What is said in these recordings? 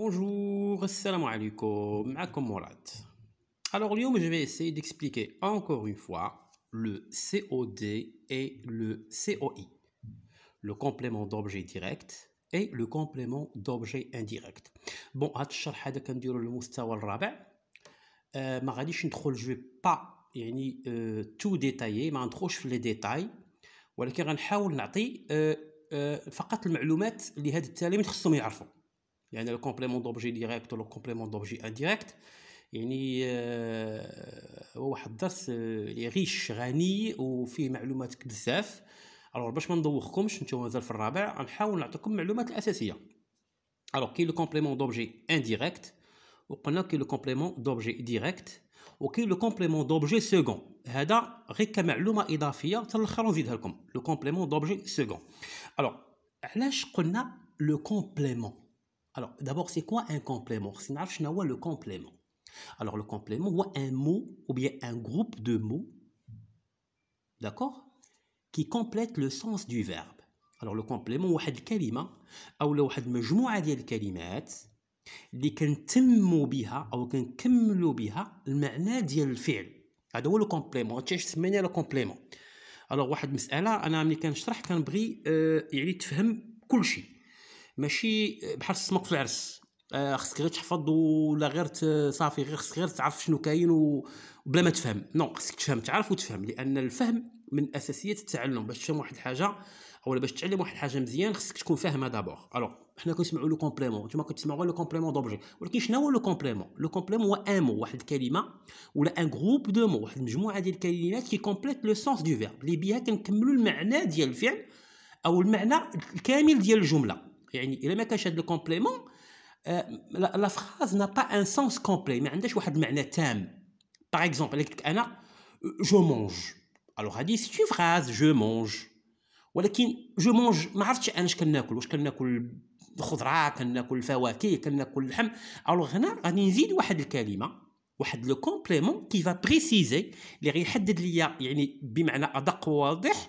Bonjour, assalamu alaikum, alaikum morat. Alors, Lyon, je vais essayer d'expliquer encore une fois le COD et le COI, le complément d'objet direct et le complément d'objet indirect. Bon, à chaque fois, le donner le rabat, euh, je ne vais pas euh, tout détailler, mais je vais les détails. je vais essayer de faire des choses qui sont les détails. يعني لو كومبليمون دوبجي ديريكت ولا كومبليمون دوبجي انديريكت يعني هو واحد الدرس اللي ريش غني وفيه معلومات بزاف الوغ باش ما ندوخكمش نتوما مازال في الرابع غنحاول نعطيكم المعلومات الاساسيه الوغ كاين لو كومبليمون دوبجي انديريكت وقلنا كاين لو كومبليمون دوبجي ديريكت وكاين لو كومبليمون دوبجي سيكون هذا غير كمعلومه اضافيه حتى الاخر نزيدها لكم لو كومبليمون دوبجي سيكون الوغ علاش قلنا لو كومبليمون Alors, d'abord, c'est quoi un complément le complément. Alors, le complément, c'est un mot ou bien un groupe de mots, d'accord, qui complète le sens du verbe. Alors, le complément, واحد un mot واحد ديال الكلمات اللي كنتموا بها ou كنكملوا le المعنى ديال le هذا هو لو كومبليمون، لو كومبليمون. الوغ واحد انا ملي كنشرح كنبغي يعني تفهم ماشي بحال السمك في العرس آه، خصك غير تحفظ ولا غير صافي غير خصك غير تعرف شنو كاين وبلا ما تفهم نو خصك تفهم تعرف وتفهم لان الفهم من اساسيات التعلم باش تفهم واحد الحاجه اولا باش تعلم واحد الحاجه مزيان خصك تكون فاهمها دابور الوغ حنا كنسمعوا لو كومبليمون انتما كتسمعوا لو كومبليمون دوبجي ولكن شنو هو لو كومبليمون لو كومبليمون هو ان مو واحد الكلمه ولا ان غروب دو مو واحد المجموعه ديال الكلمات كي كومبليت لو سونس دو فيرب اللي بها كنكملوا المعنى ديال الفعل او المعنى الكامل ديال الجمله يعني الا ما كانش هذا الكومبليمون آه، لا فراز نا با ان سونس كومبلي ما عندهاش واحد المعنى تام باغ اكزومبل قلت لك انا جو مونج الوغ هادي سي فراز جو مونج ولكن جو مونج ما عرفتش انا اش كناكل واش كناكل خضره كناكل فواكه كناكل اللحم الوغ هنا غادي نزيد واحد الكلمه واحد لو كومبليمون كي فا بريسيزي اللي غيحدد ليا يعني بمعنى ادق وواضح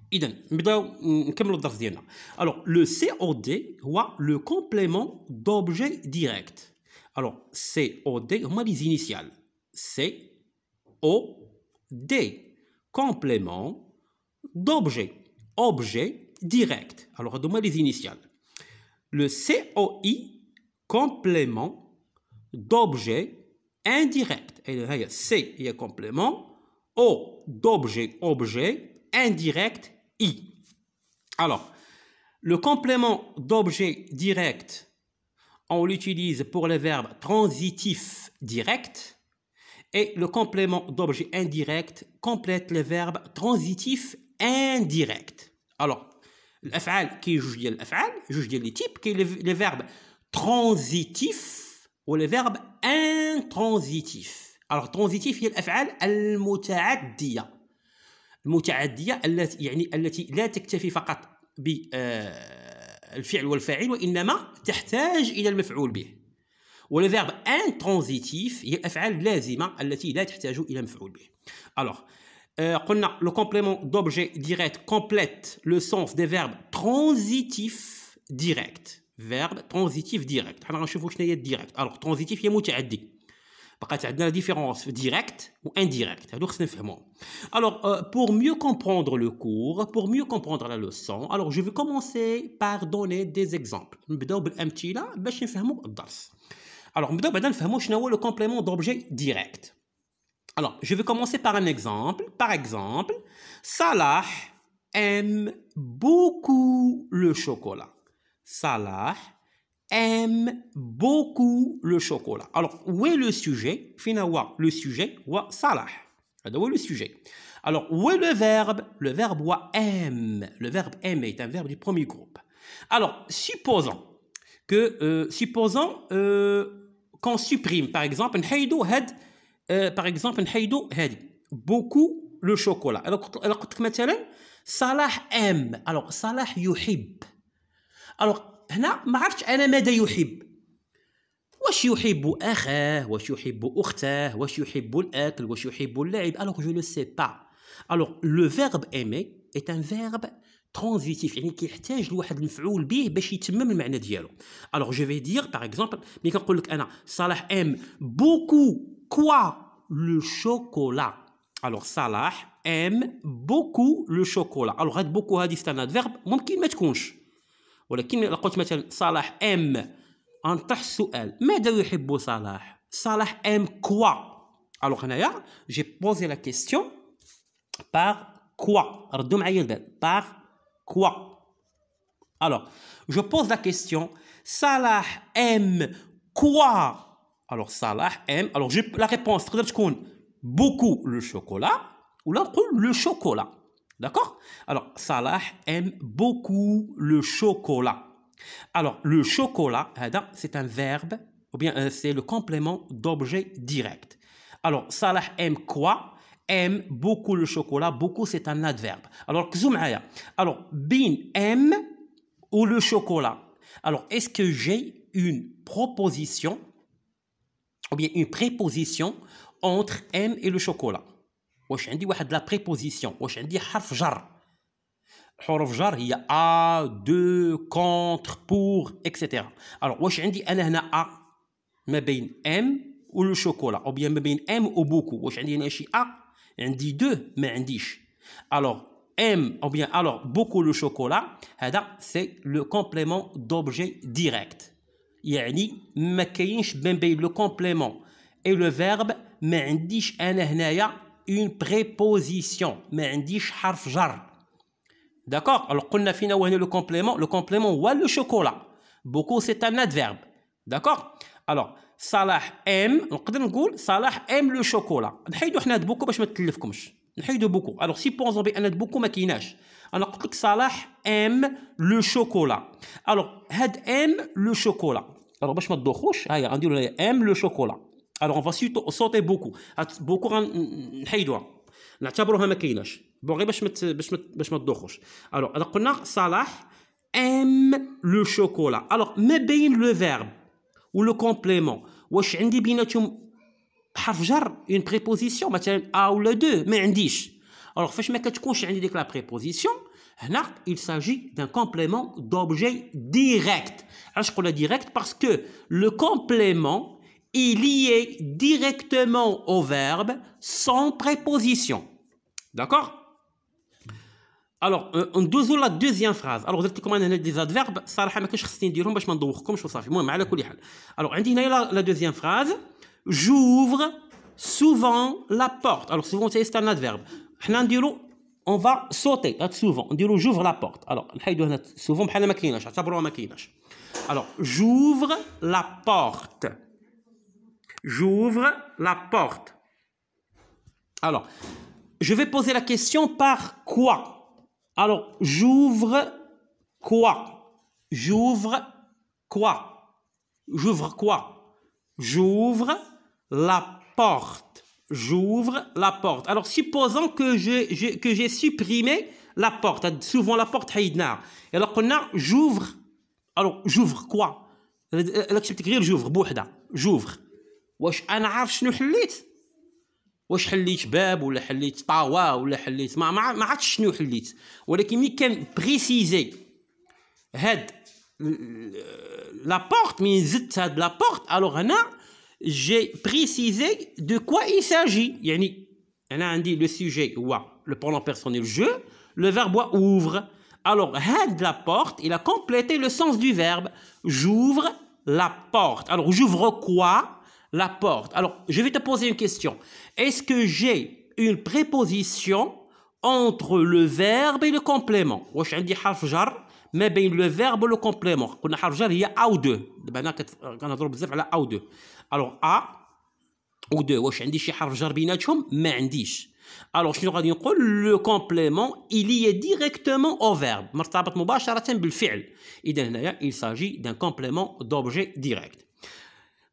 Hum, Alors, le COD, voit le complément d'objet direct. Alors, COD, on va les initiales. C-O-D. Complément d'objet. Objet direct. Alors, on va les initiales. Le COI, complément d'objet indirect. Et il y C, il y complément. O, d'objet, objet, indirect alors, le complément d'objet direct, on l'utilise pour les verbes transitifs directs et le complément d'objet indirect complète les verbes transitifs indirects. Alors, l'af'al qui juge l'af'al, juge les types, qui est les verbes transitif ou les verbes intransitifs. Alors, transitif, il y a l'af'al al المتعدية التي يعني التي لا تكتفي فقط بالفعل آه، والفاعل وإنما تحتاج إلى المفعول به والفيرب ان ترانزيتيف هي الافعال اللازمه التي لا تحتاج الى مفعول به الوغ آه، قلنا لو كومبليمون دوبجي ديريكت كومبليت لو سونس دي فيرب ترانزيتيف ديريكت فيرب ترانزيتيف ديريكت حنا غنشوفوا شنو هي الديريكت الوغ ترانزيتيف هي متعدي la y directe ou indirecte directe ou indirecte. alors euh, pour mieux comprendre le cours pour mieux comprendre la leçon alors je vais commencer par donner des exemples alors le complément d'objet direct alors je vais commencer par un exemple par exemple Salah aime beaucoup le chocolat Salah aime beaucoup le chocolat. Alors, où est le sujet Finalement, le sujet, wa salah. Où est le sujet Alors, où est le verbe Le verbe wa aime. Le verbe aime est un verbe du premier groupe. Alors, supposons que, supposons qu'on supprime, par exemple, un had, par exemple, heido had beaucoup le chocolat. Alors, alors, Salah aime. Alors, Salah yuhib. Alors, هنا ما عرفتش انا ماذا يحب واش يحب اخاه واش يحب اخته واش يحب الاكل واش يحب اللعب الوغ جو لو سي با الوغ لو فيرب ايمي ايت ان فيرب ترانزيتيف يعني كيحتاج لواحد المفعول به باش يتمم المعنى ديالو الوغ جو في دير باغ اكزومبل مي كنقول لك انا صلاح ام بوكو كوا لو شوكولا الوغ صلاح ام بوكو لو شوكولا الوغ هاد بوكو هادي ستاند فيرب ممكن ما تكونش Alors, j'ai posé la question, par quoi Alors, je pose la question, Salah aime quoi Alors, Salah aime, la réponse, beaucoup le chocolat, ou le chocolat. D'accord Alors, Salah aime beaucoup le chocolat. Alors, le chocolat, c'est un verbe, ou bien euh, c'est le complément d'objet direct. Alors, Salah aime quoi Aime beaucoup le chocolat. Beaucoup, c'est un adverbe. Alors, Kzoumaya. Alors, Bin aime ou le chocolat Alors, est-ce que j'ai une proposition ou bien une préposition entre aime et le chocolat j'ai on la préposition. Aujourd'hui, on a jar ». la préposition. Il y a un, deux, contre, pour, etc. Alors, un, aime ou le chocolat. Ou bien aime ou beaucoup. a un, Alors, aime ou bien alors beaucoup le chocolat, c'est le complément d'objet direct. Il y a un, on a un, a un, une préposition. Mais un dix harf jar. D'accord Alors, qu'on a fini le complément, le complément ou le chocolat. Beaucoup, c'est un adverbe. D'accord Alors, Salah aime, on peut dire, Salah aime le chocolat. On a beaucoup, je ne vais pas vous dire. beaucoup. Alors, si pour en que on a beaucoup, mais qui n'a On a Salah aime le chocolat. Alors, had aime le chocolat. Alors, je ne vais pas vous on ah, dit, aime le chocolat alors, اون فاسي صوتي beaucoup بوكو غنحيدوها نعتبروها ما كايناش بون غير باش باش باش ما تدوخوش الوغ اذا قلنا صلاح ام لو شوكولا الوغ ما واش عندي بيناتهم حرف جر مثلا il s'agit d'un complément d'objet direct علاش قلنا direct parce que le complément il est lié directement au verbe sans préposition. D'accord Alors, on euh, ou la deuxième phrase. Alors, vous dit comment on a des adverbes Alors, on a la deuxième phrase. J'ouvre souvent la porte. Alors, souvent, c'est un adverbe. On va sauter, hein, souvent. On dit j'ouvre la porte. Alors, souvent, on Alors, j'ouvre la porte. J'ouvre la porte. Alors, je vais poser la question par quoi Alors, j'ouvre quoi J'ouvre quoi J'ouvre quoi J'ouvre la porte. J'ouvre la porte. Alors, supposons que j'ai que supprimé la porte. Souvent, la porte, Et Alors qu'on a j'ouvre. Alors, j'ouvre quoi euh, euh, j'ouvre, J'ouvre. واش انا عارف شنو حليت واش حليت باب ولا حليت طاوة ولا حليت ما ما عرفتش شنو حليت ولكن كان بريسيزي هاد لا بورت il a complété le sens du verbe j'ouvre la porte alors j'ouvre quoi la porte. Alors, je vais te poser une question. Est-ce que j'ai une préposition entre le verbe et le complément ben, le verbe le complément. il ou a ou deux. Alors A ou deux. Je Alors je dire le complément, il est directement au verbe. Il s'agit d'un complément d'objet direct.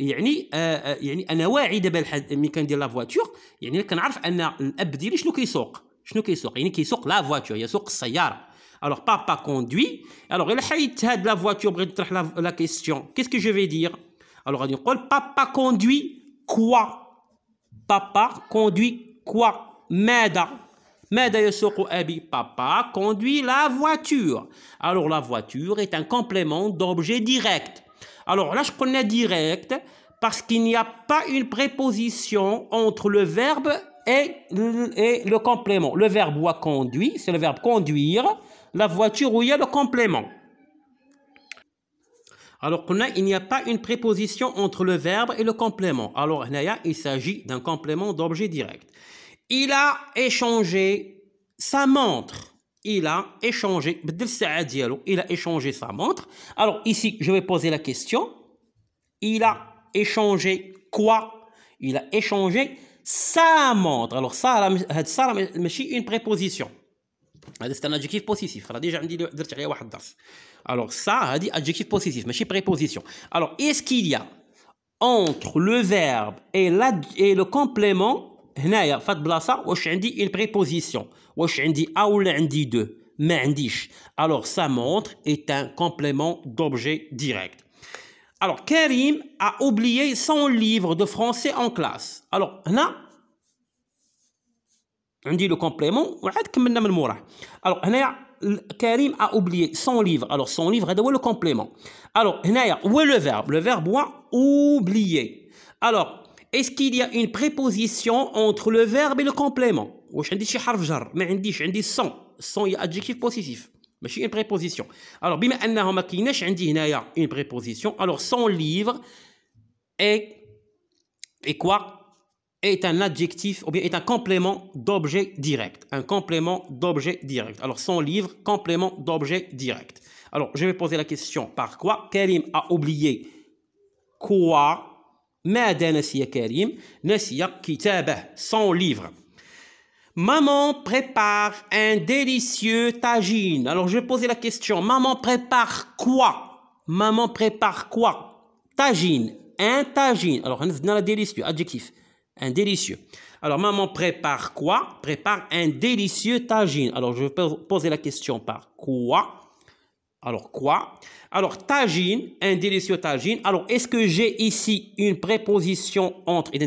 يعني آآ يعني انا واعي دابا الحد ملي كندير لا فواتور يعني كنعرف ان الاب ديالي شنو كيسوق شنو كيسوق يعني كيسوق لا فواتور يسوق السياره الوغ بابا كوندوي الوغ الا حيدت هاد لا فواتور بغيت نطرح لا كيستيون كيسكو جو في دير الوغ غادي نقول بابا كوندوي كوا بابا كوندوي كوا ماذا ماذا يسوق ابي بابا كوندوي لا voiture. Alors لا voiture est ان كومبليمون d'objet ديريكت Alors là, je ديريكت parce qu'il n'y a pas une préposition entre le verbe et, le complément. Le verbe a conduit, c'est le verbe conduire, la voiture où il y a le complément. Alors qu'on il n'y a pas une préposition entre le verbe et le complément. Alors il s'agit d'un complément d'objet direct. Il a échangé sa montre. Il a échangé, il a échangé sa montre. Alors ici, je vais poser la question. Il a échangé quoi Il a échangé sa montre. Alors ça, ça, c'est une préposition. C'est un adjectif possessif. Alors ça, c'est adjectif possessif, mais préposition. Alors, est-ce qu'il y a entre le verbe et, le complément هنايا préposition. Alors, sa واش عندي un complément واش عندي alors, Karim a oublié son livre de français en classe. Alors, هنا عندي dit le complément. Alors, Karim a oublié son livre. Alors, son livre هذا هو le كومبليمون. Alors, où est le verbe. Le verbe هو oublié. Alors, est-ce qu'il y a une préposition entre le verbe et le complément واش عندي شي حرف جر ما عنديش عندي son. Son un adjectif positif. ماشي اون une préposition بما انه ما كايناش عندي هنايا est un adjectif ou bien est un complément d'objet direct. Un complément d'objet direct. Alors, son livre, complément d'objet direct. Alors, je vais poser la question par quoi Karim a oublié quoi mais son livre Maman prépare un délicieux tagine. Alors je vais poser la question. Maman prépare quoi Maman prépare quoi Tagine. Un tagine. Alors on a délicieux, adjectif. Un délicieux. Alors maman prépare quoi Prépare un délicieux tagine. Alors je vais poser la question par quoi alors quoi Alors tagine, un délicieux tagine. Alors est-ce que j'ai ici une préposition entre Et là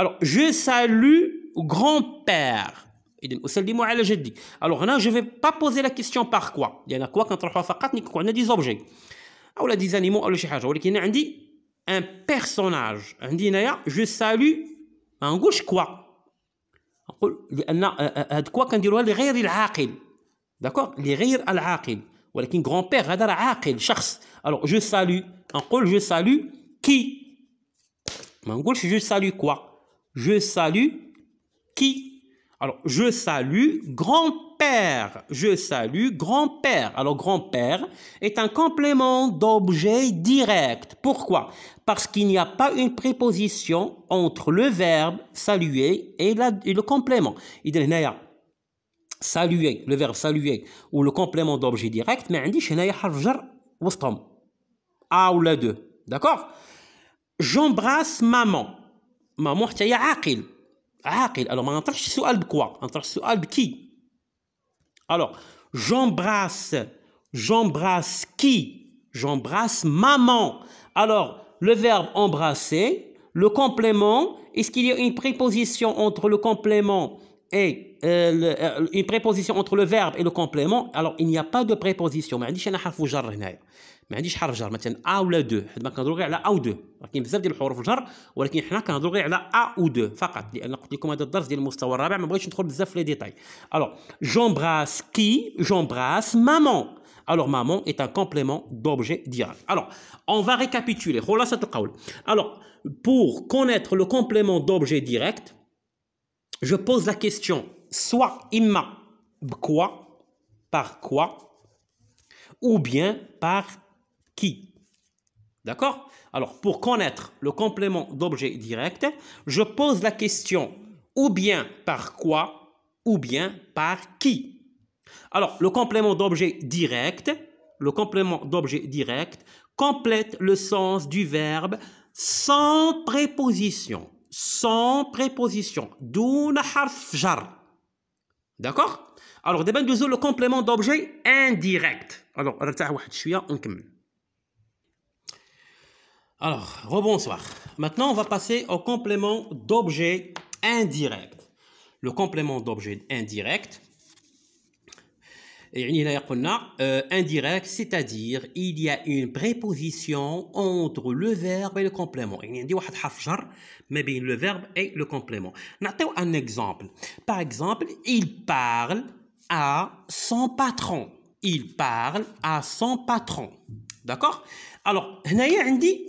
Alors, je salue grand-père. Alors là, je ne vais pas poser la question par quoi. Il y en a quoi quand on a des objets ah, ou des animaux ou des un personnage. Je salue En gauche quoi. هاد كوا كنديروها لغير العاقل داكور لغير العاقل ولكن غران بير هذا راه عاقل Alors, je salue. En نقول je salue qui En gauche, je salue quoi je salue qui Alors, je salue grand-père. Je salue grand-père. Alors, grand-père est un complément d'objet direct. Pourquoi Parce qu'il n'y a pas une préposition entre le verbe saluer et, le complément. Il dit, saluer, le verbe saluer ou le complément d'objet direct, mais il dit, A ou la deux. D'accord J'embrasse maman. مع محتوى عاقل عاقل الو ما نطرحش السؤال بكوا نطرح السؤال بكي Alors, j'embrasse j'embrasse qui j'embrasse maman alors le verbe embrasser le complément est-ce qu'il y a une préposition entre le complément et euh, euh, une préposition entre le verbe et le complément alors il n'y a pas de préposition mais عنديش انا alors, j'embrasse qui? J'embrasse maman. Alors, maman est un complément d'objet direct. Alors, on va récapituler. Alors, pour connaître le complément d'objet direct, je pose la question, soit, il m'a quoi Par quoi, ou bien par qui. D'accord Alors, pour connaître le complément d'objet direct, je pose la question ou bien par quoi ou bien par qui. Alors, le complément d'objet direct, le complément d'objet direct complète le sens du verbe sans préposition. Sans préposition. D'où harf jar. D'accord Alors, le complément d'objet indirect. Alors, on alors, rebonsoir. Maintenant, on va passer au complément d'objet indirect. Le complément d'objet indirect, euh, indirect, c'est-à-dire il y a une préposition entre le verbe et le complément. Il y a mais bien le verbe et le complément. un exemple. Par exemple, il parle à son patron. Il parle à son patron. D'accord Alors, il y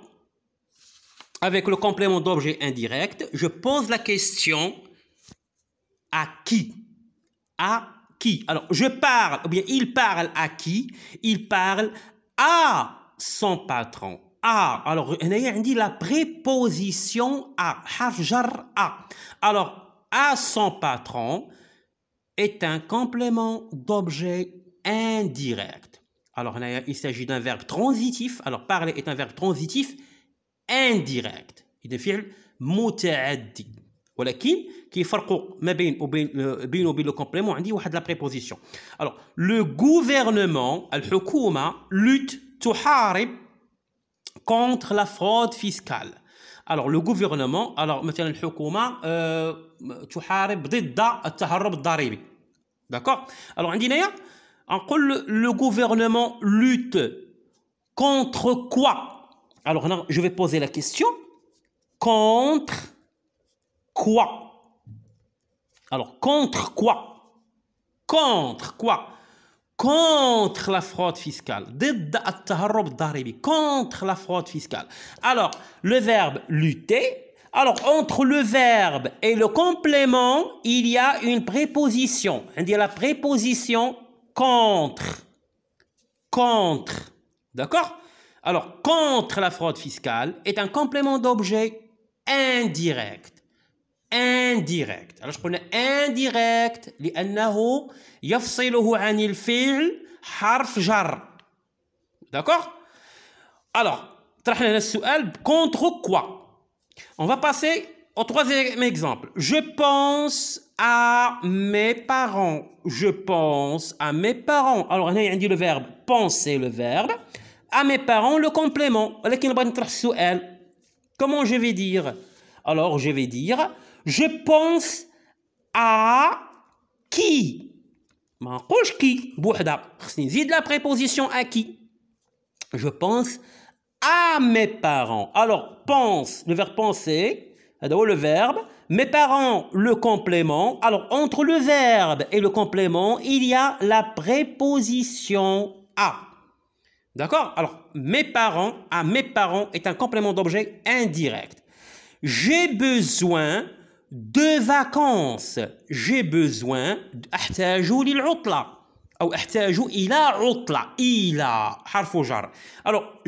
avec le complément d'objet indirect, je pose la question à qui À qui Alors, je parle, ou bien il parle à qui Il parle à son patron. À. Alors, on dit la préposition à. à. Alors, à son patron est un complément d'objet indirect. Alors, il s'agit d'un verbe transitif. Alors, parler est un verbe transitif Indirect, il est un verbe qui Mais il a un complément. entre le complément le a une préposition. Alors, le gouvernement, le lutte contre la fraude fiscale. Alors, le gouvernement, alors, euh, lutte contre la fraude fiscale. Alors, Alors, lutte alors je vais poser la question. Contre quoi Alors, contre quoi Contre quoi Contre la fraude fiscale. Contre la fraude fiscale. Alors, le verbe lutter, alors, entre le verbe et le complément, il y a une préposition. y a la préposition contre. Contre. D'accord alors, contre la fraude fiscale est un complément d'objet indirect. Indirect. Alors, je prenais « indirect, D'accord Alors, contre quoi On va passer au troisième exemple. Je pense à mes parents. Je pense à mes parents. Alors, on a dit le verbe penser, le verbe à mes parents le complément. Comment je vais dire Alors, je vais dire, je pense à qui qui à qui je pense à mes parents alors pense le verbe penser le verbe mes parents le complément alors entre le verbe et le complément il y a la préposition à D'accord Alors, mes parents à mes parents est un complément d'objet indirect. J'ai besoin de vacances. J'ai besoin Alors,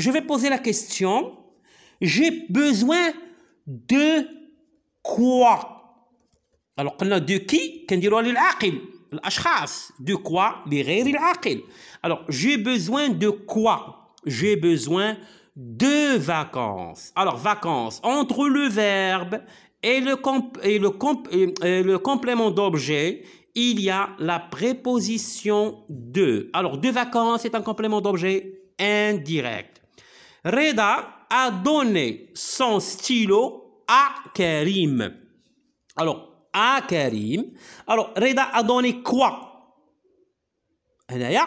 je vais poser la question. J'ai besoin de quoi Alors, de qui de quoi Alors, j'ai besoin de quoi J'ai besoin de vacances. Alors, vacances, entre le verbe et le, le complément d'objet, il y a la préposition de. Alors, de vacances est un complément d'objet indirect. Reda a donné son stylo à Karim. Alors, à Karim. Alors, رضا a donné كوا هنايا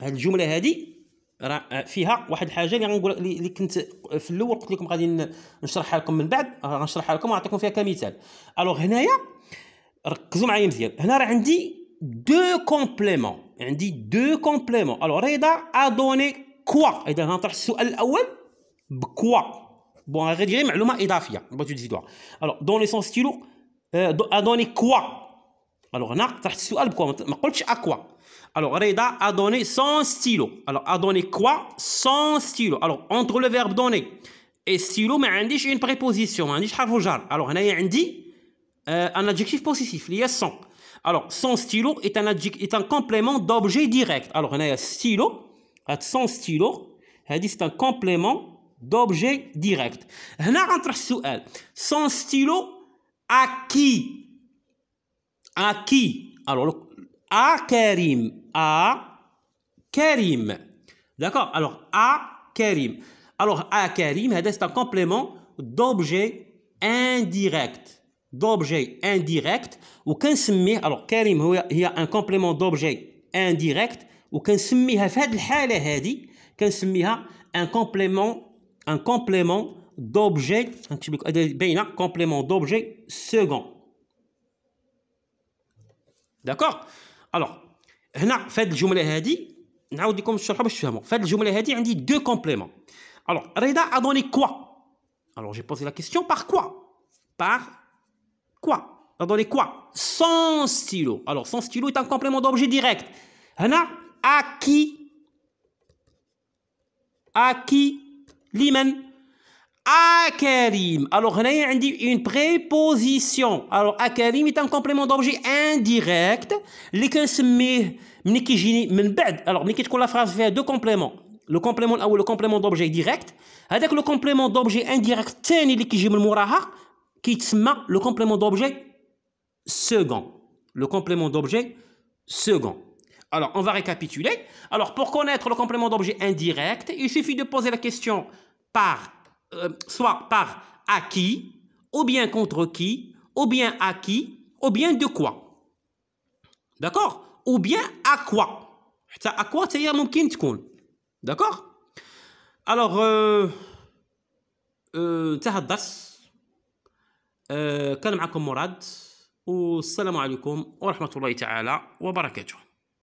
هاد الجمله هادي راه آه، فيها واحد الحاجه اللي غنقول اللي كنت في الاول قلت لكم غادي نشرحها لكم من بعد آه، غنشرحها لكم ونعطيكم فيها كمثال الو هنايا ركزوا معايا مزيان هنا راه عندي دو كومبليمون عندي دو كومبليمون الو رضا ا دوني كوا اذا غنطرح السؤال الاول بكوا بون غير معلومه اضافيه بغيتو تزيدوها الو دوني سون ستيلو Euh, a donné quoi Alors, on a une question. On ne dit pas à quoi. Alors, Reda a donné son stylo. Alors, a donner quoi Son stylo. Alors, entre le verbe donner et stylo, on n'a pas une préposition. Alors, on a euh, un adjectif possessif. Il y a son. Alors, son stylo est un complément d'objet direct. Alors, on a un stylo. C'est son stylo. C'est un complément d'objet direct. On a une question. Son stylo à qui A qui Alors, à Karim. À Karim. D'accord Alors, à Karim. Alors, à Karim, c'est un complément d'objet indirect. D'objet indirect. Ou qu'un Alors, Karim, il y un complément d'objet indirect. Ou qu'un في هذه un complément un complément d'objet, un complément d'objet second. D'accord Alors, fait le jumelé Hadi. fait le on dit deux compléments. Alors, Reda a donné quoi Alors, j'ai posé la question par quoi Par quoi A donné quoi Son stylo. Alors, son stylo est un complément d'objet direct. a à qui À qui L'imène Akarim. Alors, là, il y a une préposition. Alors, à est un complément d'objet indirect. Alors, la phrase fait deux compléments. Le complément ah ou le complément d'objet direct. Avec le complément d'objet indirect, qui le complément d'objet second. Le complément d'objet second. Alors, on va récapituler. Alors, pour connaître le complément d'objet indirect, il suffit de poser la question par euh, soit par à qui, ou bien contre qui, ou bien à qui, ou bien de quoi. D'accord Ou bien à quoi. À quoi c'est mumkin تكون D'accord Alors euh انتهى euh, الدرس euh, كان معكم مراد والسلام عليكم ورحمة الله تعالى وبركاته